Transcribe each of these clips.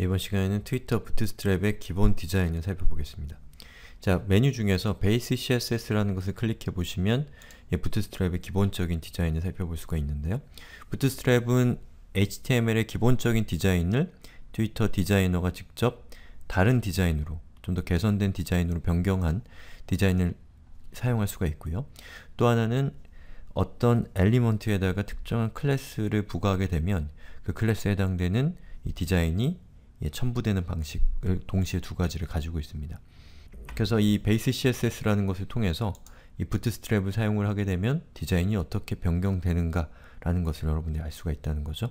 이번 시간에는 트위터 부트스트랩의 기본 디자인을 살펴보겠습니다. 자, 메뉴 중에서 베이스 css라는 것을 클릭해 보시면 예, 부트스트랩의 기본적인 디자인을 살펴볼 수가 있는데요. 부트스트랩은 HTML의 기본적인 디자인을 트위터 디자이너가 직접 다른 디자인으로, 좀 더 개선된 디자인으로 변경한 디자인을 사용할 수가 있고요. 또 하나는 어떤 엘리먼트에다가 특정한 클래스를 부과하게 되면 그 클래스에 해당되는 이 디자인이 예, 첨부되는 방식을 동시에 두 가지를 가지고 있습니다. 그래서 이 베이스 css라는 것을 통해서 이 부트스트랩을 사용을 하게 되면 디자인이 어떻게 변경되는가 라는 것을 여러분들이 알 수가 있다는 거죠.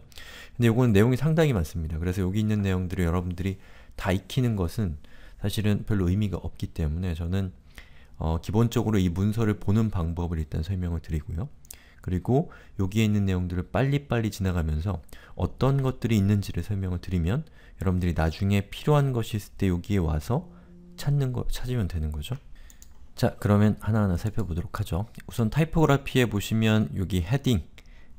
근데 요거는 내용이 상당히 많습니다. 그래서 여기 있는 내용들을 여러분들이 다 익히는 것은 사실은 별로 의미가 없기 때문에 저는 어, 기본적으로 이 문서를 보는 방법을 일단 설명을 드리고요. 그리고 여기에 있는 내용들을 빨리빨리 지나가면서 어떤 것들이 있는지를 설명을 드리면 여러분들이 나중에 필요한 것이 있을 때 여기에 와서 찾는 거, 찾으면 되는 거죠. 자, 그러면 하나하나 살펴보도록 하죠. 우선 타이포그라피에 보시면 여기 헤딩,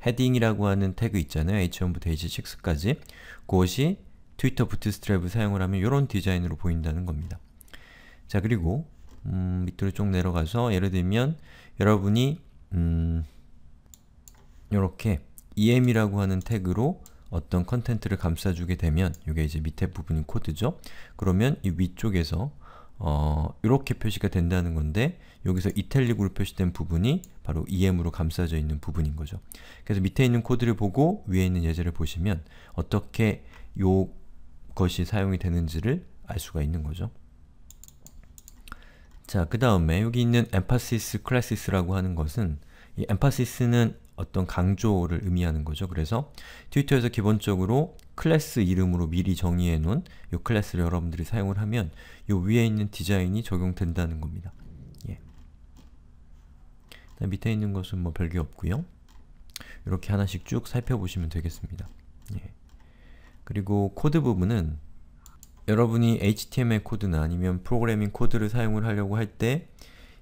n g 이라고 하는 태그 있잖아요. h1부터 h6까지. 그것이 트위터 부트스트랩을 사용을 하면 이런 디자인으로 보인다는 겁니다. 자, 그리고 음, 밑으로 쭉 내려가서 예를 들면 여러분이 음, 이렇게 em이라고 하는 태그로 어떤 컨텐트를 감싸주게 되면 이게 이제 밑에 부분인 코드죠. 그러면 이 위쪽에서 어, 이렇게 표시가 된다는 건데 여기서 이탈릭으로 표시된 부분이 바로 em으로 감싸져 있는 부분인 거죠. 그래서 밑에 있는 코드를 보고 위에 있는 예제를 보시면 어떻게 요것이 사용이 되는지를 알 수가 있는 거죠. 자, 그 다음에 여기 있는 emphasis classes라고 하는 것은 이 emphasis 는 어떤 강조를 의미하는 거죠. 그래서 트위터에서 기본적으로 클래스 이름으로 미리 정의해 놓은 이 클래스를 여러분들이 사용을 하면 이 위에 있는 디자인이 적용된다는 겁니다. 예. 밑에 있는 것은 뭐 별 게 없고요. 이렇게 하나씩 쭉 살펴보시면 되겠습니다. 예. 그리고 코드 부분은 여러분이 HTML 코드나 아니면 프로그래밍 코드를 사용을 하려고 할 때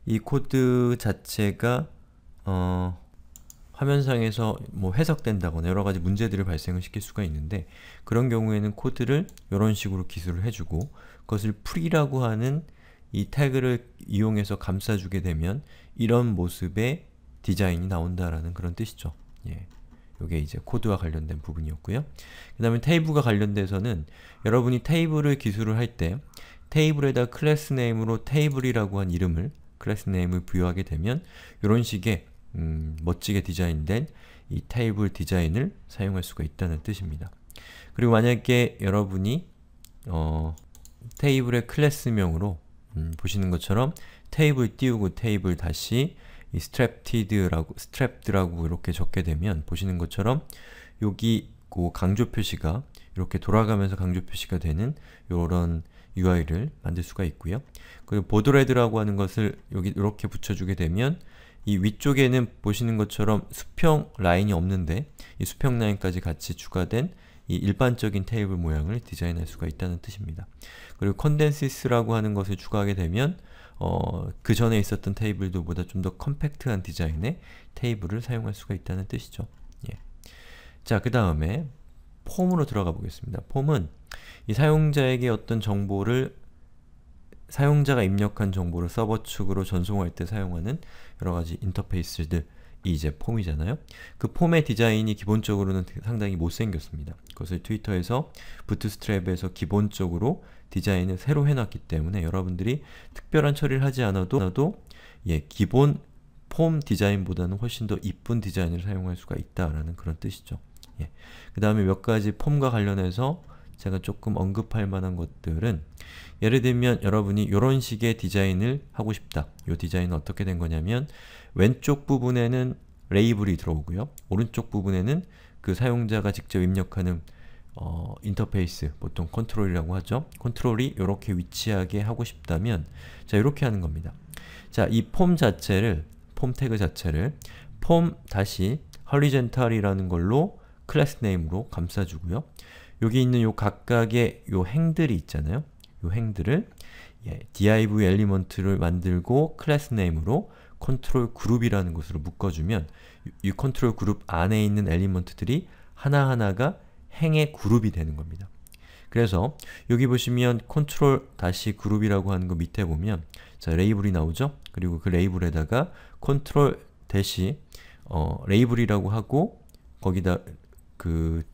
이 코드 자체가 어, 화면상에서 뭐 해석된다거나 여러 가지 문제들을 발생을 시킬 수가 있는데 그런 경우에는 코드를 이런 식으로 기술을 해주고 그것을 프리라고 하는 이 태그를 이용해서 감싸주게 되면 이런 모습의 디자인이 나온다라는 그런 뜻이죠. 예. 요게 이제 코드와 관련된 부분이었고요. 그 다음에 테이블과 관련돼서는 여러분이 테이블을 기술을 할 때 테이블에다 클래스 네임으로 테이블이라고 한 이름을 클래스 네임을 부여하게 되면 이런 식의 음, 멋지게 디자인된 이 테이블 디자인을 사용할 수가 있다는 뜻입니다. 그리고 만약에 여러분이 어, 테이블의 클래스명으로 음, 보시는 것처럼 테이블 띄우고 테이블 다시 이 strapted라고 straped라고 이렇게 적게 되면 보시는 것처럼 여기 그 강조 표시가 이렇게 돌아가면서 강조 표시가 되는 이런 UI를 만들 수가 있고요. 그리고 보드레드라고 하는 것을 여기 이렇게 붙여주게 되면 이 위쪽에는 보시는 것처럼 수평 라인이 없는데 이 수평 라인까지 같이 추가된 이 일반적인 테이블 모양을 디자인할 수가 있다는 뜻입니다. 그리고 컨덴시스라고 하는 것을 추가하게 되면 어, 그 전에 있었던 테이블도 보다 좀 더 컴팩트한 디자인의 테이블을 사용할 수가 있다는 뜻이죠. 예. 자, 그 다음에 폼으로 들어가 보겠습니다. 폼은 이 사용자에게 어떤 정보를 사용자가 입력한 정보를 서버 측으로 전송할 때 사용하는 여러가지 인터페이스들이 이제 폼이잖아요. 그 폼의 디자인이 기본적으로는 상당히 못생겼습니다. 그것을 트위터에서 부트스트랩에서 기본적으로 디자인을 새로 해놨기 때문에 여러분들이 특별한 처리를 하지 않아도 예, 기본 폼 디자인보다는 훨씬 더 이쁜 디자인을 사용할 수가 있다라는 그런 뜻이죠. 예. 그 다음에 몇 가지 폼과 관련해서 제가 조금 언급할 만한 것들은 예를 들면 여러분이 이런 식의 디자인을 하고 싶다. 이 디자인은 어떻게 된 거냐면 왼쪽 부분에는 레이블이 들어오고요. 오른쪽 부분에는 그 사용자가 직접 입력하는 어, 인터페이스, 보통 컨트롤이라고 하죠. 컨트롤이 이렇게 위치하게 하고 싶다면 자, 이렇게 하는 겁니다. 자, 이 폼 자체를, 폼 태그 자체를 폼 다시 horizontal이라는 걸로 클래스 네임으로 감싸주고요. 여기 있는 요 각각의 요 행들이 있잖아요. 요 행들을 예, div 엘리먼트를 만들고 클래스 네임으로 컨트롤 그룹이라는 곳으로 묶어주면 이 컨트롤 그룹 안에 있는 엘리먼트들이 하나하나가 행의 그룹이 되는 겁니다. 그래서 여기 보시면 컨트롤 다시 그룹이라고 하는 거 밑에 보면 자 레이블이 나오죠? 그리고 그 레이블에다가 컨트롤 대시 어, 레이블이라고 하고 거기다 그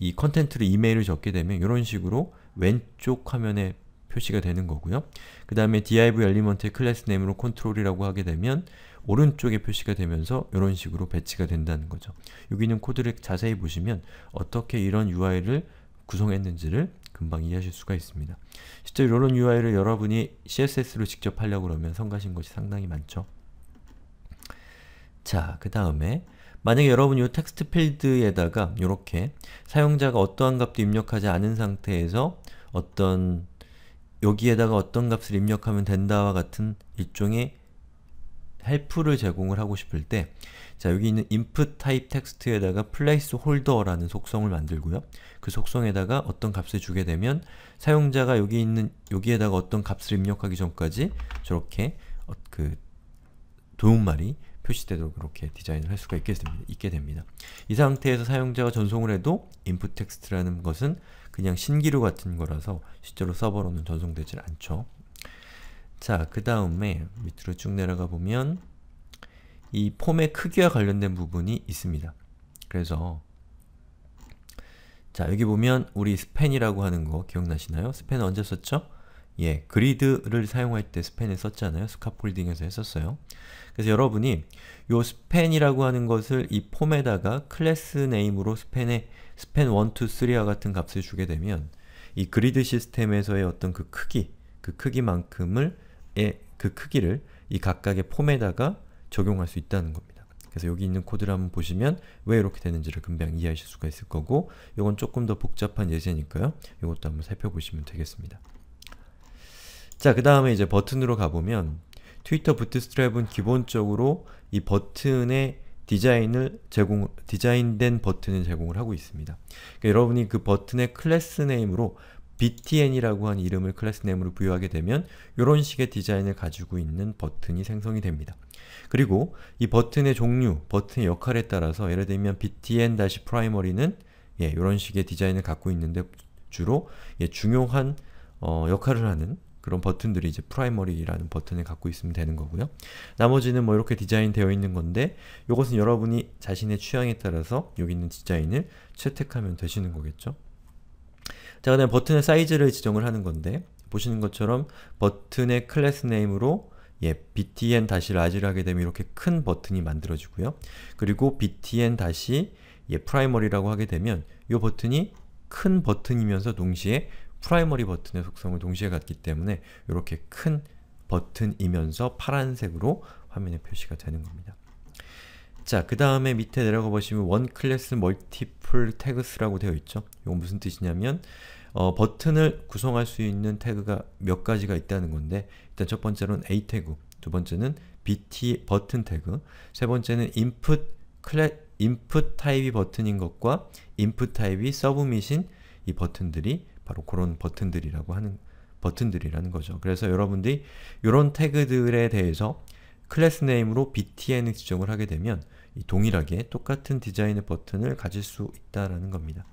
이 컨텐트를 이메일을 적게 되면 이런 식으로 왼쪽 화면에 표시가 되는 거고요. 그 다음에 div 엘리먼트의 클래스 네임으로 컨트롤이라고 하게 되면 오른쪽에 표시가 되면서 이런 식으로 배치가 된다는 거죠. 여기 있는 코드를 자세히 보시면 어떻게 이런 UI를 구성했는지를 금방 이해하실 수가 있습니다. 실제로 이런 UI를 여러분이 CSS로 직접 하려고 그러면 성가신 것이 상당히 많죠. 자, 그 다음에 만약에 여러분이 텍스트 필드에다가 이렇게 사용자가 어떠한 값도 입력하지 않은 상태에서 어떤 여기에다가 어떤 값을 입력하면 된다와 같은 일종의 헬프를 제공을 하고 싶을 때 자, 여기 있는 input type 텍스트에다가 placeholder라는 속성을 만들고요. 그 속성에다가 어떤 값을 주게 되면 사용자가 여기 있는 여기에다가 어떤 값을 입력하기 전까지 저렇게 어, 그 도움말이 표시되도 그렇게 디자인을 할 수가 있게 됩니다. 있게 됩니다. 이 상태에서 사용자가 전송을 해도 input text라는 것은 그냥 신기루 같은 거라서 실제로 서버로는 전송되질 않죠. 자, 그 다음에 밑으로 쭉 내려가 보면 이 폼의 크기와 관련된 부분이 있습니다. 그래서 자, 여기 보면 우리 스팬이라고 하는 거 기억나시나요? 스팬 언제 썼죠? 예, 그리드를 사용할 때 스팬을 썼잖아요. 스카폴딩에서 했었어요. 그래서 여러분이 요 스팬이라고 하는 것을 이 폼에다가 클래스 네임으로 스팬에 스팬 1, 2, 3와 같은 값을 주게 되면 이 그리드 시스템에서의 어떤 그 크기, 그 크기만큼을 예, 그 크기를 이 각각의 폼에다가 적용할 수 있다는 겁니다. 그래서 여기 있는 코드를 한번 보시면 왜 이렇게 되는지를 금방 이해하실 수가 있을 거고 이건 조금 더 복잡한 예제니까요. 이것도 한번 살펴보시면 되겠습니다. 자, 그 다음에 이제 버튼으로 가보면 트위터 부트스트랩은 기본적으로 이 버튼의 디자인을 제공, 디자인된 버튼을 제공을 하고 있습니다. 그러니까 여러분이 그 버튼의 클래스 네임으로 btn이라고 하는 이름을 클래스 네임으로 부여하게 되면 이런 식의 디자인을 가지고 있는 버튼이 생성이 됩니다. 그리고 이 버튼의 종류, 버튼의 역할에 따라서 예를 들면 btn-primary는 예, 이런 식의 디자인을 갖고 있는데 주로 예, 중요한 어, 역할을 하는 그런 버튼들이 이제 프라이머리라는 버튼을 갖고 있으면 되는 거고요. 나머지는 뭐 이렇게 디자인되어 있는 건데 이것은 여러분이 자신의 취향에 따라서 여기 있는 디자인을 채택하면 되시는 거겠죠. 자, 그 다음에 버튼의 사이즈를 지정을 하는 건데 보시는 것처럼 버튼의 클래스 네임으로 예, btn-large를 하게 되면 이렇게 큰 버튼이 만들어지고요. 그리고 btn-primary라고 예, 하게 되면 이 버튼이 큰 버튼이면서 동시에 프라이머리 버튼의 속성을 동시에 갖기 때문에 이렇게 큰 버튼이면서 파란색으로 화면에 표시가 되는 겁니다. 자, 그 다음에 밑에 내려가 보시면 원 클래스 멀티플 태그스라고 되어 있죠. 이건 무슨 뜻이냐면 어, 버튼을 구성할 수 있는 태그가 몇 가지가 있다는 건데 일단 첫 번째로는 A 태그, 두 번째는 BT 버튼 태그, 세 번째는 input 클래 input 타입이 버튼인 것과 input 타입이 서브밋인 이 버튼들이 바로 그런 버튼들이라고 하는 버튼들이라는 거죠. 그래서 여러분들이 이런 태그들에 대해서 클래스 네임으로 btn을 지정을 하게 되면 동일하게 똑같은 디자인의 버튼을 가질 수 있다라는 겁니다.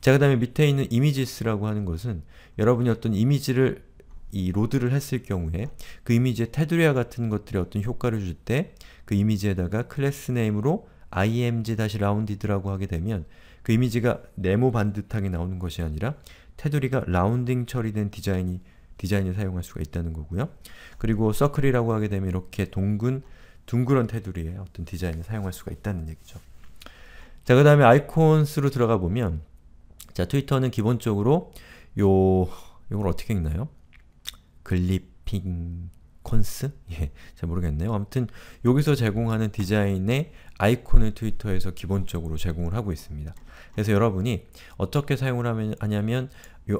자, 그 다음에 밑에 있는 이미지스라고 하는 것은 여러분이 어떤 이미지를 이 로드를 했을 경우에 그 이미지의 테두리와 같은 것들이 어떤 효과를 줄 때 그 이미지에다가 클래스 네임으로 img-rounded라고 하게 되면 그 이미지가 네모 반듯하게 나오는 것이 아니라 테두리가 라운딩 처리된 디자인이 디자인을 사용할 수가 있다는 거고요. 그리고 서클이라고 하게 되면 이렇게 동근 둥그런 테두리의 어떤 디자인을 사용할 수가 있다는 얘기죠. 자, 그 다음에 아이콘스로 들어가 보면 자, 트위터는 기본적으로 요... 요걸 어떻게 읽나요? 글리핑 콘스 예, 잘 모르겠네요. 아무튼 여기서 제공하는 디자인의 아이콘을 트위터에서 기본적으로 제공을 하고 있습니다. 그래서 여러분이 어떻게 사용을 하냐면요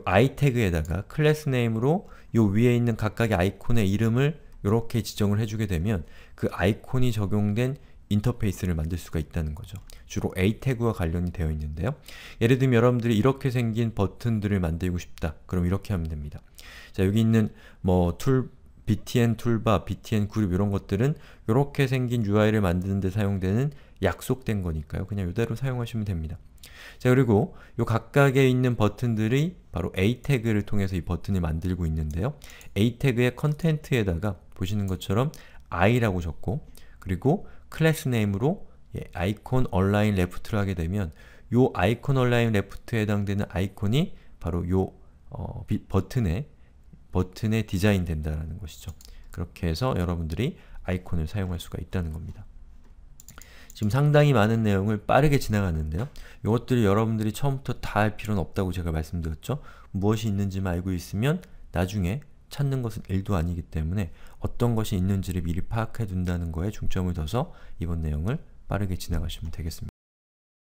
i 태그에다가 클래스 네임으로 요 위에 있는 각각의 아이콘의 이름을 이렇게 지정을 해주게 되면 그 아이콘이 적용된 인터페이스를 만들 수가 있다는 거죠. 주로 A 태그와 관련이 되어 있는데요. 예를 들면 여러분들이 이렇게 생긴 버튼들을 만들고 싶다. 그럼 이렇게 하면 됩니다. 자 여기 있는 뭐툴 btn 툴바, btn 그룹 이런 것들은 이렇게 생긴 UI를 만드는 데 사용되는 약속된 거니까요. 그냥 이대로 사용하시면 됩니다. 자 그리고 이 각각에 있는 버튼들이 바로 a 태그를 통해서 이 버튼을 만들고 있는데요. a 태그의 컨텐트에다가 보시는 것처럼 i라고 적고 그리고 클래스 네임으로 예, 아이콘 얼라인 레프트를 하게 되면 이 아이콘 얼라인 레프트에 해당되는 아이콘이 바로 이 어, 버튼의 버튼에 디자인된다는 것이죠. 그렇게 해서 여러분들이 아이콘을 사용할 수가 있다는 겁니다. 지금 상당히 많은 내용을 빠르게 지나갔는데요. 이것들이 여러분들이 처음부터 다 할 필요는 없다고 제가 말씀드렸죠. 무엇이 있는지만 알고 있으면 나중에 찾는 것은 일도 아니기 때문에 어떤 것이 있는지를 미리 파악해 둔다는 거에 중점을 둬서 이번 내용을 빠르게 지나가시면 되겠습니다.